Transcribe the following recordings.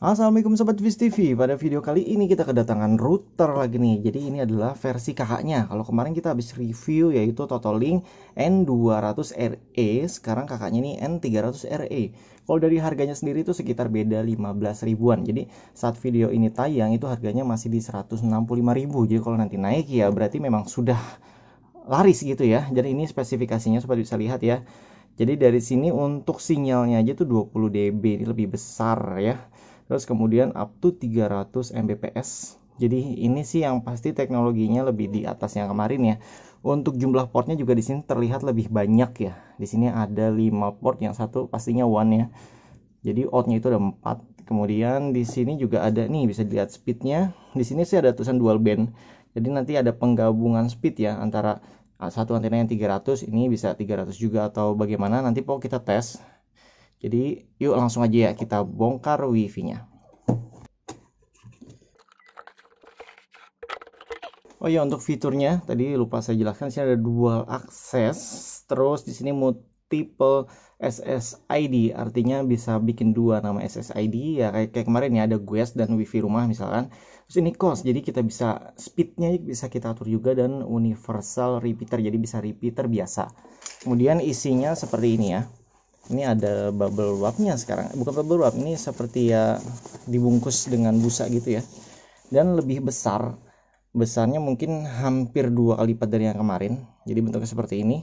Assalamualaikum Sobat Viz TV Pada video kali ini kita kedatangan router lagi nih Jadi ini adalah versi kakaknya Kalau kemarin kita habis review yaitu Totolink N200RE Sekarang kakaknya ini N300RE Kalau dari harganya sendiri itu sekitar beda 15 ribuan Jadi saat video ini tayang itu harganya masih di 165 ribu Jadi kalau nanti naik ya berarti memang sudah laris gitu ya Jadi ini spesifikasinya sobat bisa lihat ya jadi dari sini untuk sinyalnya aja tuh 20 dB ini lebih besar ya terus kemudian up to 300 Mbps jadi ini sih yang pasti teknologinya lebih di atas yang kemarin ya untuk jumlah portnya juga di sini terlihat lebih banyak ya di sini ada 5 port yang satu pastinya one ya jadi outnya itu ada 4 kemudian di sini juga ada nih bisa dilihat speednya di sini sih ada tulisan dual band jadi nanti ada penggabungan speed ya antara ah, satu antena yang 300 ini bisa 300 juga atau bagaimana nanti pokok kita tes jadi yuk langsung aja ya kita bongkar wifi-nya. Oh ya untuk fiturnya tadi lupa saya jelaskan di ada dual access, terus di sini multiple SSID artinya bisa bikin dua nama SSID ya kayak, kayak kemarin ya ada guest dan wifi rumah misalkan. Terus ini cost jadi kita bisa speednya bisa kita atur juga dan universal repeater jadi bisa repeater biasa. Kemudian isinya seperti ini ya ini ada bubble wrapnya sekarang eh, bukan bubble wrap ini seperti ya dibungkus dengan busa gitu ya dan lebih besar besarnya mungkin hampir dua kali lipat dari yang kemarin jadi bentuknya seperti ini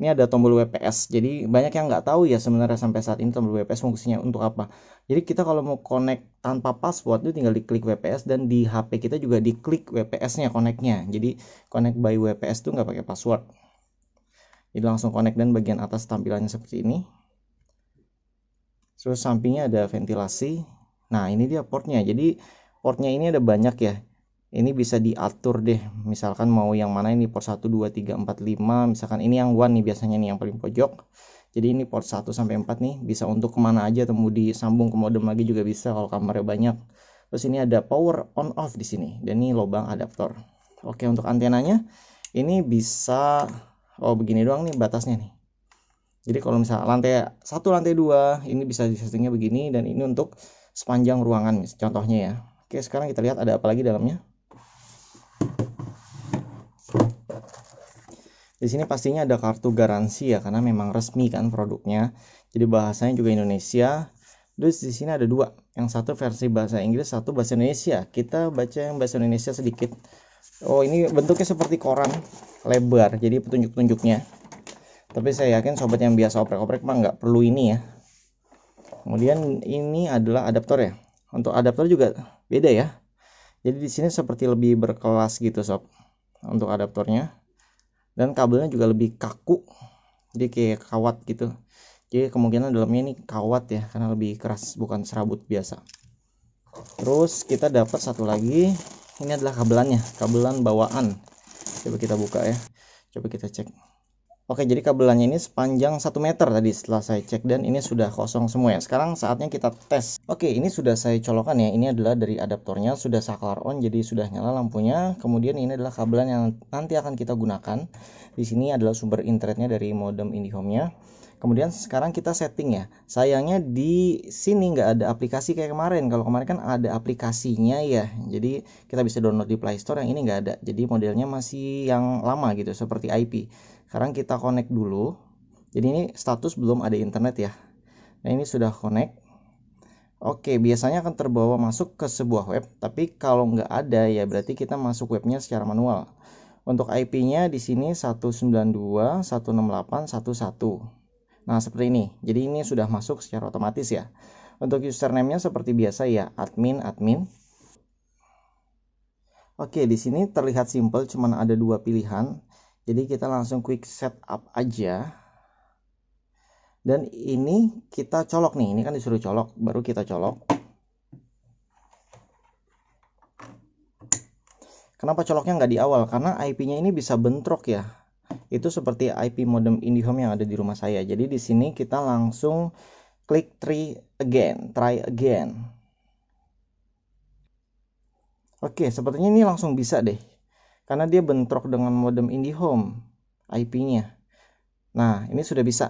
ini ada tombol WPS jadi banyak yang nggak tahu ya sebenarnya sampai saat ini tombol WPS fungsinya untuk apa jadi kita kalau mau connect tanpa password itu tinggal diklik WPS dan di HP kita juga diklik WPS nya connectnya jadi connect by WPS itu nggak pakai password jadi langsung connect dan bagian atas tampilannya seperti ini terus sampingnya ada ventilasi nah ini dia portnya jadi portnya ini ada banyak ya ini bisa diatur deh misalkan mau yang mana ini port 1 2 3 4 5 misalkan ini yang one nih biasanya nih yang paling pojok jadi ini port 1 sampai 4 nih bisa untuk kemana aja temu disambung ke modem lagi juga bisa kalau kamarnya banyak terus ini ada power on off di sini dan ini lubang adaptor oke untuk antenanya ini bisa oh begini doang nih batasnya nih jadi kalau misalnya lantai satu lantai dua ini bisa di settingnya begini dan ini untuk sepanjang ruangan contohnya ya oke sekarang kita lihat ada apa lagi dalamnya di sini pastinya ada kartu garansi ya karena memang resmi kan produknya jadi bahasanya juga Indonesia terus di sini ada dua yang satu versi bahasa Inggris satu bahasa Indonesia kita baca yang bahasa Indonesia sedikit oh ini bentuknya seperti koran lebar jadi petunjuk-petunjuknya tapi saya yakin sobat yang biasa oprek-oprek mah nggak perlu ini ya kemudian ini adalah adaptor ya untuk adaptor juga beda ya jadi di sini seperti lebih berkelas gitu sob untuk adaptornya dan kabelnya juga lebih kaku jadi kayak kawat gitu jadi kemungkinan dalamnya ini kawat ya karena lebih keras bukan serabut biasa terus kita dapat satu lagi ini adalah kabelannya kabelan bawaan coba kita buka ya coba kita cek Oke, jadi kabelannya ini sepanjang 1 meter tadi setelah saya cek dan ini sudah kosong semua ya. Sekarang saatnya kita tes. Oke, ini sudah saya colokan ya. Ini adalah dari adaptornya, sudah saklar on jadi sudah nyala lampunya. Kemudian ini adalah kabelan yang nanti akan kita gunakan. Di sini adalah sumber internetnya dari modem IndiHome-nya. Kemudian sekarang kita setting ya. Sayangnya di sini nggak ada aplikasi kayak kemarin. Kalau kemarin kan ada aplikasinya ya. Jadi kita bisa download di Play Store. Yang ini nggak ada. Jadi modelnya masih yang lama gitu seperti IP. Sekarang kita connect dulu. Jadi ini status belum ada internet ya. Nah ini sudah connect. Oke, biasanya akan terbawa masuk ke sebuah web, tapi kalau nggak ada ya berarti kita masuk webnya secara manual. Untuk IP-nya di sini 192.168.11. Nah, seperti ini. Jadi ini sudah masuk secara otomatis ya. Untuk username-nya seperti biasa ya, admin, admin. Oke, di sini terlihat simple, cuman ada dua pilihan. Jadi kita langsung quick setup aja. Dan ini kita colok nih, ini kan disuruh colok, baru kita colok. Kenapa coloknya nggak di awal? Karena IP-nya ini bisa bentrok ya itu seperti IP modem IndiHome yang ada di rumah saya. Jadi di sini kita langsung klik try again, try again. Oke, sepertinya ini langsung bisa deh. Karena dia bentrok dengan modem IndiHome IP-nya. Nah, ini sudah bisa.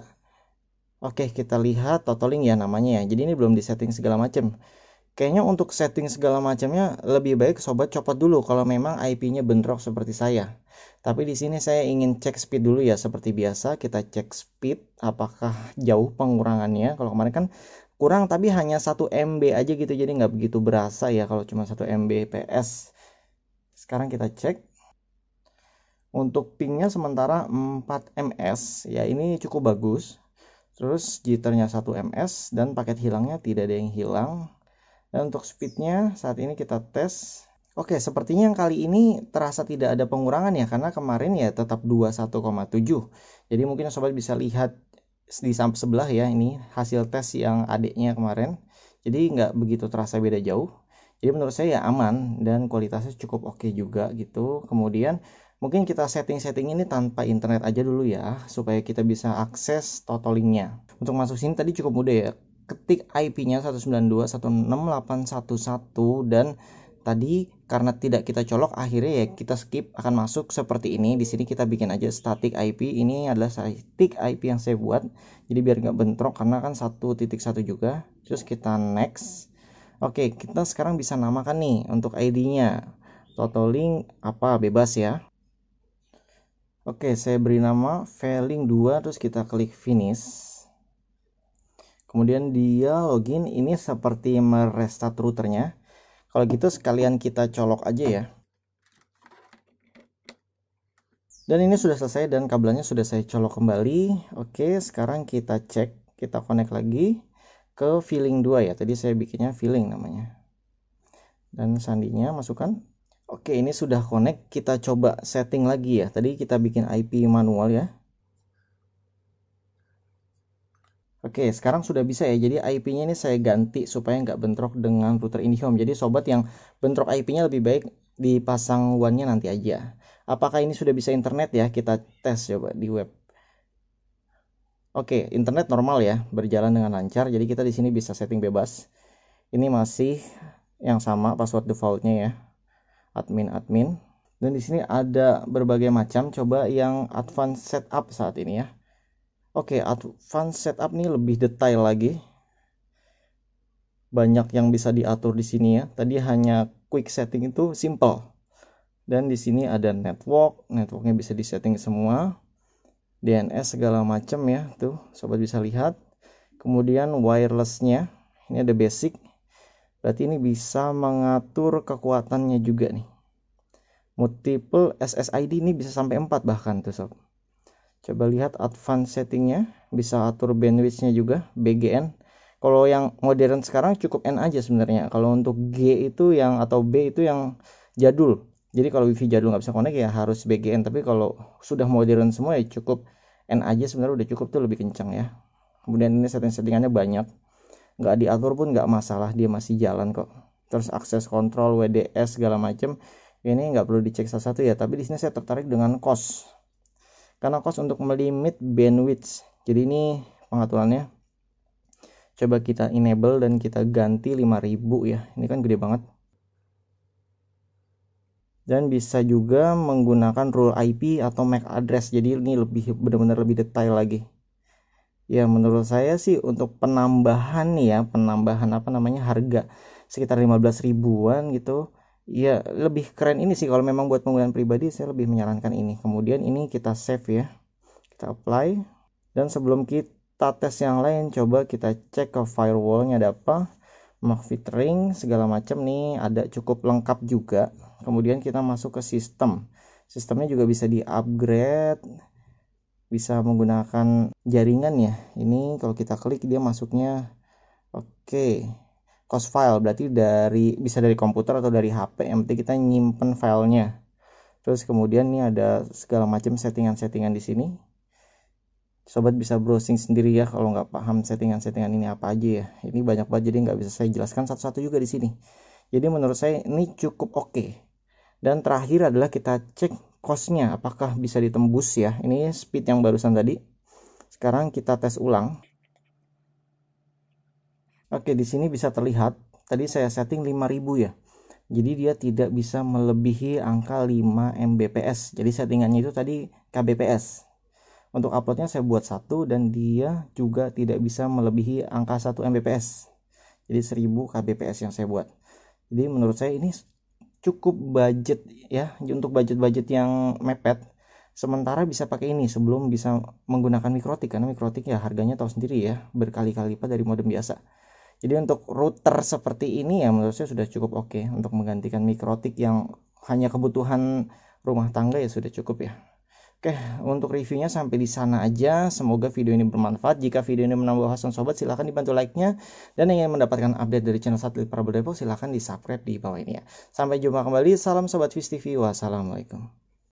Oke, kita lihat totaling ya namanya ya. Jadi ini belum disetting segala macam kayaknya untuk setting segala macamnya lebih baik sobat copot dulu kalau memang IP-nya bentrok seperti saya. Tapi di sini saya ingin cek speed dulu ya seperti biasa kita cek speed apakah jauh pengurangannya. Kalau kemarin kan kurang tapi hanya 1 MB aja gitu jadi nggak begitu berasa ya kalau cuma 1 mbps. Sekarang kita cek untuk pingnya sementara 4 ms ya ini cukup bagus. Terus jitternya 1 ms dan paket hilangnya tidak ada yang hilang dan untuk speednya saat ini kita tes. Oke, sepertinya yang kali ini terasa tidak ada pengurangan ya, karena kemarin ya tetap 21,7. Jadi mungkin sobat bisa lihat di samping sebelah ya, ini hasil tes yang adiknya kemarin. Jadi nggak begitu terasa beda jauh. Jadi menurut saya ya aman dan kualitasnya cukup oke okay juga gitu. Kemudian mungkin kita setting-setting ini tanpa internet aja dulu ya, supaya kita bisa akses totalingnya. Untuk masuk sini tadi cukup mudah ya, ketik IP-nya 192.168.1.1 dan tadi karena tidak kita colok akhirnya ya kita skip akan masuk seperti ini di sini kita bikin aja static IP ini adalah static IP yang saya buat jadi biar nggak bentrok karena kan 1.1 juga terus kita next oke kita sekarang bisa namakan nih untuk ID-nya total link apa bebas ya oke saya beri nama failing 2 terus kita klik finish kemudian dia login ini seperti merestart routernya kalau gitu sekalian kita colok aja ya dan ini sudah selesai dan kabelnya sudah saya colok kembali oke sekarang kita cek kita connect lagi ke feeling 2 ya tadi saya bikinnya feeling namanya dan sandinya masukkan oke ini sudah connect kita coba setting lagi ya tadi kita bikin IP manual ya Oke, sekarang sudah bisa ya. Jadi IP-nya ini saya ganti supaya nggak bentrok dengan router IndiHome. Jadi sobat yang bentrok IP-nya lebih baik dipasang WAN-nya nanti aja. Apakah ini sudah bisa internet ya? Kita tes coba di web. Oke, internet normal ya, berjalan dengan lancar. Jadi kita di sini bisa setting bebas. Ini masih yang sama password defaultnya ya, admin admin. Dan di sini ada berbagai macam. Coba yang advanced setup saat ini ya. Oke, advance setup nih lebih detail lagi. Banyak yang bisa diatur di sini ya. Tadi hanya quick setting itu simple. Dan di sini ada network, networknya bisa disetting semua. DNS segala macam ya, tuh sobat bisa lihat. Kemudian wirelessnya, ini ada basic. Berarti ini bisa mengatur kekuatannya juga nih. Multiple SSID ini bisa sampai 4 bahkan tuh sob coba lihat advance settingnya bisa atur bandwidthnya juga BGN kalau yang modern sekarang cukup N aja sebenarnya kalau untuk G itu yang atau B itu yang jadul jadi kalau wifi jadul nggak bisa connect ya harus BGN tapi kalau sudah modern semua ya cukup N aja sebenarnya udah cukup tuh lebih kencang ya kemudian ini setting-settingannya banyak nggak diatur pun nggak masalah dia masih jalan kok terus akses kontrol WDS segala macem ini nggak perlu dicek satu-satu ya tapi di sini saya tertarik dengan cost karena cost untuk melimit bandwidth jadi ini pengaturannya coba kita enable dan kita ganti 5000 ya ini kan gede banget dan bisa juga menggunakan rule IP atau MAC address jadi ini lebih benar-benar lebih detail lagi ya menurut saya sih untuk penambahan ya penambahan apa namanya harga sekitar 15 ribuan gitu ya lebih keren ini sih kalau memang buat penggunaan pribadi saya lebih menyarankan ini kemudian ini kita save ya kita apply dan sebelum kita tes yang lain coba kita cek ke firewallnya ada apa mock filtering segala macam nih ada cukup lengkap juga kemudian kita masuk ke sistem sistemnya juga bisa di upgrade bisa menggunakan jaringan ya ini kalau kita klik dia masuknya oke okay cost file berarti dari bisa dari komputer atau dari HP yang penting kita nyimpen filenya terus kemudian ini ada segala macam settingan-settingan di sini sobat bisa browsing sendiri ya kalau nggak paham settingan-settingan ini apa aja ya ini banyak banget jadi nggak bisa saya jelaskan satu-satu juga di sini jadi menurut saya ini cukup oke okay. dan terakhir adalah kita cek costnya apakah bisa ditembus ya ini speed yang barusan tadi sekarang kita tes ulang Oke, di sini bisa terlihat tadi saya setting 5000 ya. Jadi dia tidak bisa melebihi angka 5 Mbps. Jadi settingannya itu tadi kbps. Untuk uploadnya saya buat satu dan dia juga tidak bisa melebihi angka 1 Mbps. Jadi 1000 kbps yang saya buat. Jadi menurut saya ini cukup budget ya untuk budget-budget yang mepet. Sementara bisa pakai ini sebelum bisa menggunakan mikrotik karena mikrotik ya harganya tahu sendiri ya berkali-kali lipat dari modem biasa. Jadi untuk router seperti ini ya menurut saya sudah cukup oke okay untuk menggantikan mikrotik yang hanya kebutuhan rumah tangga ya sudah cukup ya. Oke, untuk reviewnya sampai di sana aja. Semoga video ini bermanfaat. Jika video ini menambah wawasan sobat, silahkan dibantu like-nya. Dan yang ingin mendapatkan update dari channel Satelit Prabowo Depok, silahkan di-subscribe di bawah ini ya. Sampai jumpa kembali. Salam Sobat Fish Wassalamualaikum.